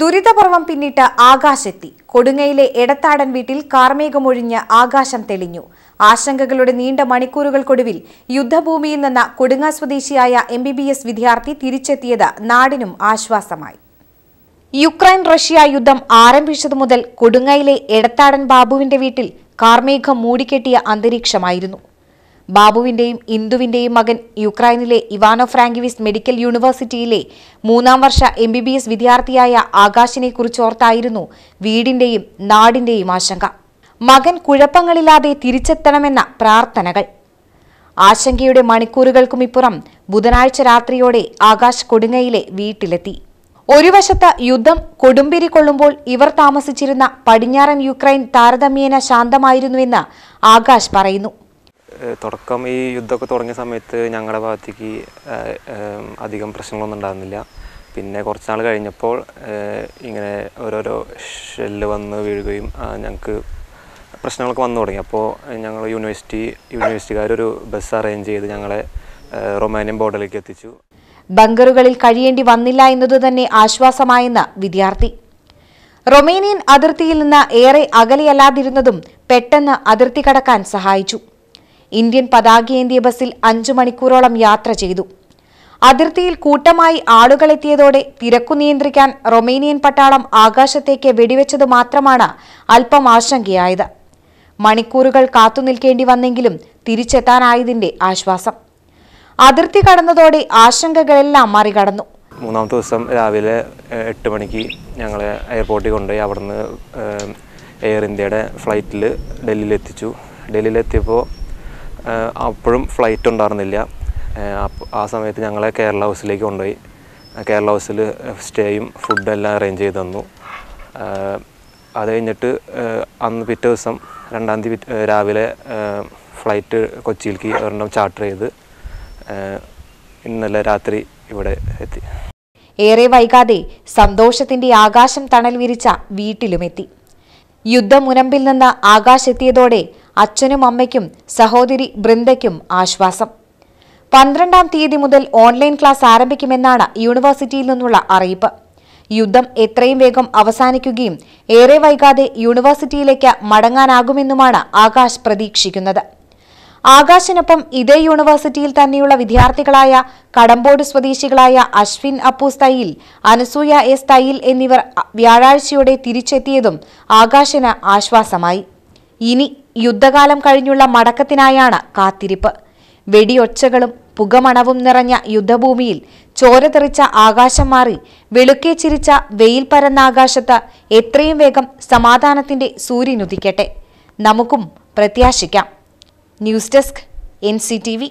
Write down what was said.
ദുരിതപർവം പിന്നിട്ട് ആകാശെത്തി കൊടുങ്ങയിലെ എടത്താടൻ വീട്ടിൽ കാർമേഘമൊഴിഞ്ഞ് ആകാശം തെളിഞ്ഞു ആശങ്കകളുടെ നീണ്ട മണിക്കൂറുകൾക്കൊടുവിൽ യുദ്ധഭൂമിയിൽ നിന്ന കൊടുങ്ങ സ്വദേശിയായ എം ബി ബി എസ് വിദ്യാർത്ഥി തിരിച്ചെത്തിയത് നാടിനും ആശ്വാസമായി യുക്രൈൻ റഷ്യ യുദ്ധം ആരംഭിച്ചതു മുതൽ കൊടുങ്ങയിലെ എടത്താടൻ ബാബുവിന്റെ വീട്ടിൽ കാർമേഘം മൂടിക്കെട്ടിയ അന്തരീക്ഷമായിരുന്നു ബാബുവിന്റെയും ഇന്ദുവിന്റെയും മകൻ യുക്രൈനിലെ ഇവാനോ ഫ്രാങ്കിവിസ് മെഡിക്കൽ യൂണിവേഴ്സിറ്റിയിലെ മൂന്നാം വർഷ എം ബി ബി എസ് വിദ്യാർത്ഥിയായ ആകാശിനെ കുറിച്ചോർത്തായിരുന്നു വീടിന്റെയും നാടിന്റെയും ആശങ്ക മകൻ കുഴപ്പങ്ങളില്ലാതെ തിരിച്ചെത്തണമെന്ന പ്രാർത്ഥനകൾ ആശങ്കയുടെ മണിക്കൂറുകൾക്കുമിപ്പുറം ബുധനാഴ്ച രാത്രിയോടെ ആകാശ് കൊടുങ്ങയിലെ വീട്ടിലെത്തി ഒരു വശത്ത് യുദ്ധം കൊടുമ്പിരി കൊള്ളുമ്പോൾ ഇവർ താമസിച്ചിരുന്ന പടിഞ്ഞാറൻ യുക്രൈൻ താരതമ്യേന ശാന്തമായിരുന്നുവെന്ന് ആകാശ് പറയുന്നു തുടക്കം ഈ യുദ്ധമൊക്കെ തുടങ്ങിയ സമയത്ത് ഞങ്ങളുടെ ഭാഗത്തേക്ക് അധികം പ്രശ്നങ്ങളൊന്നും ഉണ്ടാകുന്നില്ല പിന്നെ കുറച്ച് നാൾ കഴിഞ്ഞപ്പോൾ ഇങ്ങനെ ഓരോരോ ഷെല്ല് വന്ന് വീഴുകയും ഞങ്ങൾക്ക് പ്രശ്നങ്ങളൊക്കെ വന്നു തുടങ്ങി അപ്പോൾ ഞങ്ങൾ യൂണിവേഴ്സിറ്റി യൂണിവേഴ്സിറ്റിക്കാരൊരു ബസ് അറേഞ്ച് ചെയ്ത് ഞങ്ങളെ റൊമാനിയൻ ബോർഡറിലേക്ക് എത്തിച്ചു ബങ്കറുകളിൽ കഴിയേണ്ടി വന്നില്ല എന്നത് തന്നെ ആശ്വാസമായെന്ന് വിദ്യാർത്ഥി റൊമേനിയൻ അതിർത്തിയിൽ നിന്ന് ഏറെ അകലെയല്ലാതിരുന്നതും പെട്ടെന്ന് അതിർത്തി കടക്കാൻ സഹായിച്ചു ഇന്ത്യൻ പതാകേന്ത്യ ബസ്സിൽ അഞ്ചു മണിക്കൂറോളം യാത്ര ചെയ്തു അതിർത്തിയിൽ കൂട്ടമായി ആളുകളെത്തിയതോടെ തിരക്കു നിയന്ത്രിക്കാൻ റൊമേനിയൻ പട്ടാളം ആകാശത്തേക്ക് വെടിവെച്ചത് മാത്രമാണ് അല്പം ആശങ്കയായത് മണിക്കൂറുകൾ കാത്തുനിൽക്കേണ്ടി വന്നെങ്കിലും തിരിച്ചെത്താനായതിന്റെ ആശ്വാസം അതിർത്തി കടന്നതോടെ ആശങ്കകളെല്ലാം മറികടന്നു മൂന്നാമത്തെ ദിവസം രാവിലെ എട്ട് മണിക്ക് ഞങ്ങൾ എയർപോർട്ടിൽ കൊണ്ടുപോയി അവിടുന്ന് എയർ ഇന്ത്യയുടെ ഫ്ലൈറ്റിൽ ഡൽഹിയിലെത്തിച്ചു ഡൽഹിയിലെത്തിയപ്പോൾ അപ്പോഴും ഫ്ലൈറ്റ് ഉണ്ടായിരുന്നില്ല ആ സമയത്ത് ഞങ്ങളെ കേരള ഹൗസിലേക്ക് കൊണ്ടുപോയി കേരള ഹൗസിൽ സ്റ്റേയും ഫുഡെല്ലാം അറേഞ്ച് ചെയ്ത് തന്നു അത് കഴിഞ്ഞിട്ട് അന്ന് പിറ്റേ ദിവസം രണ്ടാം തീയതി രാവിലെ ഫ്ലൈറ്റ് കൊച്ചിയിലേക്ക് ഒരെണ്ണം ചാർട്ടർ ചെയ്ത് ഇന്നലെ രാത്രി ഇവിടെ എത്തി ഏറെ വൈകാതെ സന്തോഷത്തിന്റെ ആകാശം തണൽ വിരിച്ച വീട്ടിലുമെത്തി യുദ്ധമുനമ്പിൽ നിന്ന് ആകാശെത്തിയതോടെ അച്ഛനും അമ്മയ്ക്കും സഹോദരി ബൃന്ദയ്ക്കും ആശ്വാസം പന്ത്രണ്ടാം തീയതി മുതൽ ഓൺലൈൻ ക്ലാസ് ആരംഭിക്കുമെന്നാണ് യൂണിവേഴ്സിറ്റിയിൽ നിന്നുള്ള അറിയിപ്പ് യുദ്ധം എത്രയും വേഗം അവസാനിക്കുകയും ഏറെ വൈകാതെ യൂണിവേഴ്സിറ്റിയിലേക്ക് മടങ്ങാനാകുമെന്നുമാണ് ആകാശ് പ്രതീക്ഷിക്കുന്നത് ആകാശിനൊപ്പം ഇതേ യൂണിവേഴ്സിറ്റിയിൽ തന്നെയുള്ള വിദ്യാർത്ഥികളായ കടമ്പോട് സ്വദേശികളായ അശ്വിൻ അപ്പൂസ് തയ്യിൽ അനസൂയ എസ് തയ്യിൽ എന്നിവർ വ്യാഴാഴ്ചയോടെ തിരിച്ചെത്തിയതും ആകാശിന് ആശ്വാസമായി ഇനി യുദ്ധകാലം കഴിഞ്ഞുള്ള മടക്കത്തിനായാണ് കാത്തിരിപ്പ് വെടിയൊച്ചകളും പുകമണവും നിറഞ്ഞ യുദ്ധഭൂമിയിൽ ചോര തെറിച്ച ആകാശം മാറി വെളുക്കെ ചിരിച്ച വെയിൽ പരന്ന ആകാശത്ത് എത്രയും വേഗം സമാധാനത്തിന്റെ സൂര്യനുദിക്കട്ടെ നമുക്കും പ്രത്യാശിക്കാം news desk N C T V